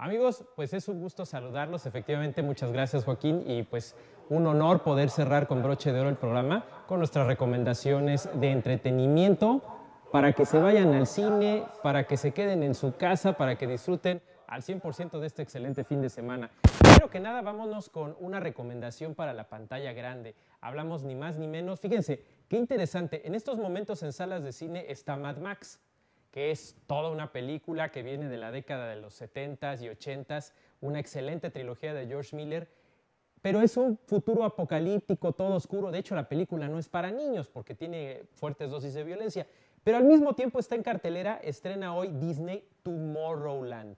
Amigos, pues es un gusto saludarlos. Efectivamente, muchas gracias Joaquín y pues un honor poder cerrar con broche de oro el programa con nuestras recomendaciones de entretenimiento para que se vayan al cine, para que se queden en su casa, para que disfruten al 100% de este excelente fin de semana. Pero que nada, vámonos con una recomendación para la pantalla grande. Hablamos ni más ni menos. Fíjense, qué interesante. En estos momentos en salas de cine está Mad Max que es toda una película que viene de la década de los 70s y 80s, una excelente trilogía de George Miller, pero es un futuro apocalíptico, todo oscuro. De hecho, la película no es para niños porque tiene fuertes dosis de violencia, pero al mismo tiempo está en cartelera, estrena hoy Disney Tomorrowland.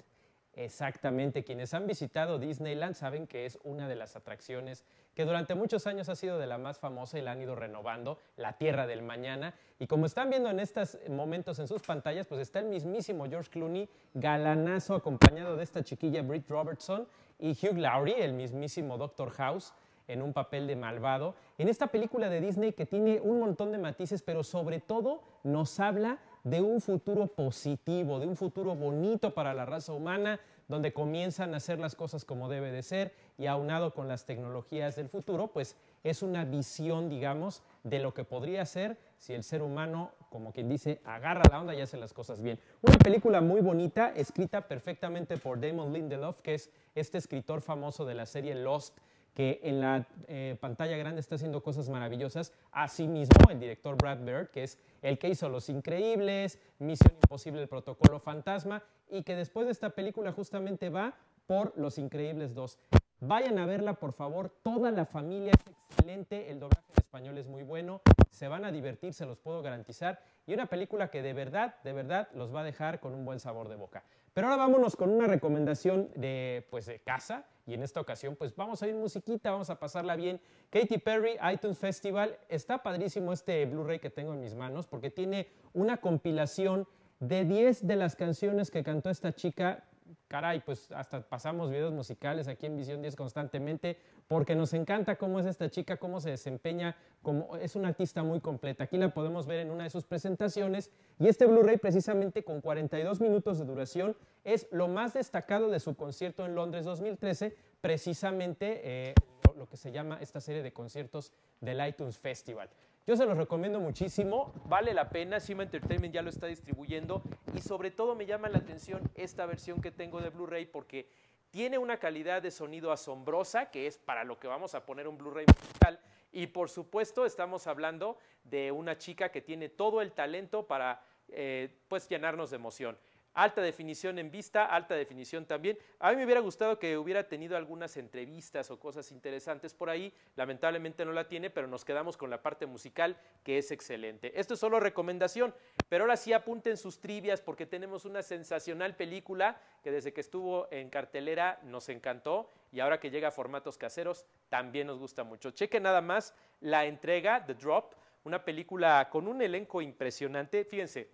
Exactamente, quienes han visitado Disneyland saben que es una de las atracciones que durante muchos años ha sido de la más famosa y la han ido renovando, la Tierra del Mañana. Y como están viendo en estos momentos en sus pantallas, pues está el mismísimo George Clooney, galanazo, acompañado de esta chiquilla Britt Robertson y Hugh Lowry, el mismísimo Doctor House en un papel de malvado, en esta película de Disney que tiene un montón de matices, pero sobre todo nos habla de un futuro positivo, de un futuro bonito para la raza humana, donde comienzan a hacer las cosas como debe de ser y aunado con las tecnologías del futuro, pues es una visión, digamos, de lo que podría ser si el ser humano, como quien dice, agarra la onda y hace las cosas bien. Una película muy bonita, escrita perfectamente por Damon Lindelof, que es este escritor famoso de la serie Lost, que en la eh, pantalla grande está haciendo cosas maravillosas. Asimismo, el director Brad Bird, que es el que hizo Los Increíbles, Misión Imposible, el Protocolo Fantasma, y que después de esta película justamente va por Los Increíbles 2. Vayan a verla, por favor, toda la familia es excelente, el doblaje en español es muy bueno, se van a divertir, se los puedo garantizar, y una película que de verdad, de verdad los va a dejar con un buen sabor de boca. Pero ahora vámonos con una recomendación de, pues, de casa. Y en esta ocasión, pues vamos a ir musiquita, vamos a pasarla bien. Katy Perry, iTunes Festival. Está padrísimo este Blu-ray que tengo en mis manos porque tiene una compilación de 10 de las canciones que cantó esta chica caray, pues hasta pasamos videos musicales aquí en Visión 10 constantemente, porque nos encanta cómo es esta chica, cómo se desempeña, como es una artista muy completa. Aquí la podemos ver en una de sus presentaciones y este Blu-ray precisamente con 42 minutos de duración es lo más destacado de su concierto en Londres 2013, precisamente eh, lo, que se llama esta serie de conciertos del iTunes Festival. Yo se los recomiendo muchísimo, vale la pena, Sima Entertainment ya lo está distribuyendo y sobre todo me llama la atención esta versión que tengo de Blu-ray porque tiene una calidad de sonido asombrosa, que es para lo que vamos a poner un Blu-ray musical. Y por supuesto estamos hablando de una chica que tiene todo el talento para eh, pues llenarnos de emoción. Alta definición en vista, alta definición también. A mí me hubiera gustado que hubiera tenido algunas entrevistas o cosas interesantes por ahí. Lamentablemente no la tiene, pero nos quedamos con la parte musical que es excelente. Esto es solo recomendación, pero ahora sí apunten sus trivias porque tenemos una sensacional película que desde que estuvo en cartelera nos encantó y ahora que llega a formatos caseros también nos gusta mucho. Chequen nada más la entrega, The Drop, una película con un elenco impresionante. Fíjense,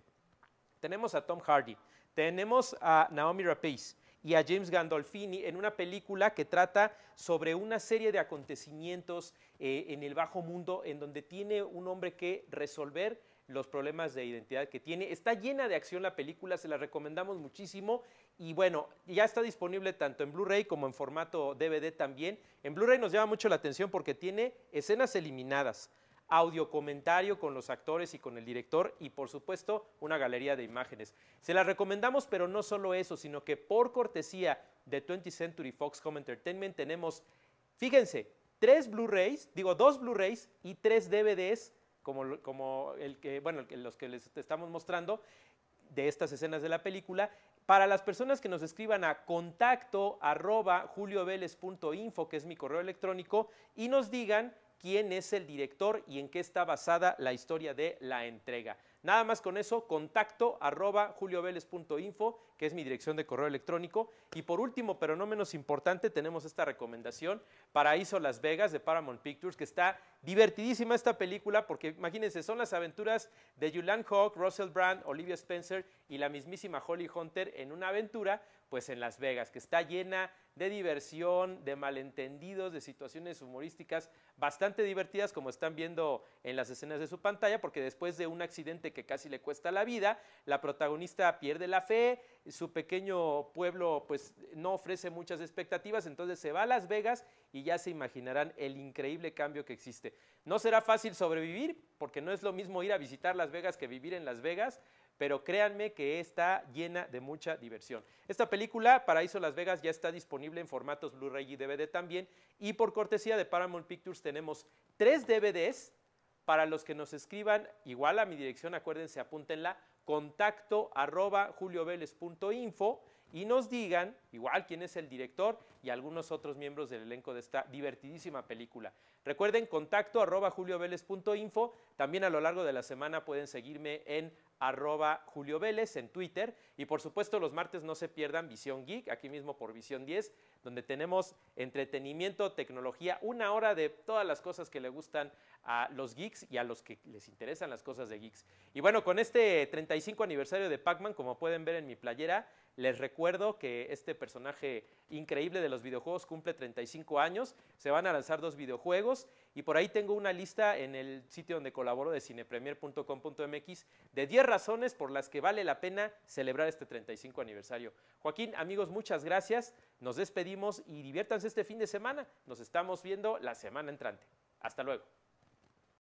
tenemos a Tom Hardy tenemos a Naomi Rapace y a James Gandolfini en una película que trata sobre una serie de acontecimientos eh, en el bajo mundo en donde tiene un hombre que resolver los problemas de identidad que tiene. Está llena de acción la película, se la recomendamos muchísimo. Y bueno, ya está disponible tanto en Blu-ray como en formato DVD también. En Blu-ray nos llama mucho la atención porque tiene escenas eliminadas audio comentario con los actores y con el director y por supuesto una galería de imágenes. Se las recomendamos, pero no solo eso, sino que por cortesía de 20th Century Fox Home Entertainment tenemos, fíjense, tres Blu-rays, digo dos Blu-rays y tres DVDs, como, como el que, bueno, los que les estamos mostrando de estas escenas de la película. Para las personas que nos escriban a contacto arroba que es mi correo electrónico, y nos digan quién es el director y en qué está basada la historia de la entrega. Nada más con eso, contacto arroba julioveles.info, que es mi dirección de correo electrónico. Y por último, pero no menos importante, tenemos esta recomendación, Paraíso Las Vegas de Paramount Pictures, que está divertidísima esta película, porque imagínense, son las aventuras de Julian Hawk, Russell Brand, Olivia Spencer y la mismísima Holly Hunter en una aventura, pues en Las Vegas, que está llena de diversión, de malentendidos, de situaciones humorísticas bastante divertidas, como están viendo en las escenas de su pantalla, porque después de un accidente que casi le cuesta la vida, la protagonista pierde la fe, su pequeño pueblo pues no ofrece muchas expectativas, entonces se va a Las Vegas y ya se imaginarán el increíble cambio que existe. No será fácil sobrevivir, porque no es lo mismo ir a visitar Las Vegas que vivir en Las Vegas, pero créanme que está llena de mucha diversión. Esta película, Paraíso Las Vegas, ya está disponible en formatos Blu-ray y DVD también, y por cortesía de Paramount Pictures tenemos tres DVDs para los que nos escriban, igual a mi dirección, acuérdense, apúntenla, contacto arroba julioveles.info y nos digan, igual, quién es el director y algunos otros miembros del elenco de esta divertidísima película. Recuerden, contacto julioveles.info. También a lo largo de la semana pueden seguirme en arroba Julio en Twitter. Y por supuesto los martes no se pierdan Visión Geek, aquí mismo por Visión 10, donde tenemos entretenimiento, tecnología, una hora de todas las cosas que le gustan a los geeks y a los que les interesan las cosas de geeks. Y bueno, con este 35 aniversario de Pac-Man, como pueden ver en mi playera, les recuerdo que este personaje increíble de los videojuegos cumple 35 años, se van a lanzar dos videojuegos y por ahí tengo una lista en el sitio donde colaboro de cinepremier.com.mx de 10 razones por las que vale la pena celebrar este 35 aniversario. Joaquín, amigos, muchas gracias, nos despedimos y diviértanse este fin de semana, nos estamos viendo la semana entrante. Hasta luego.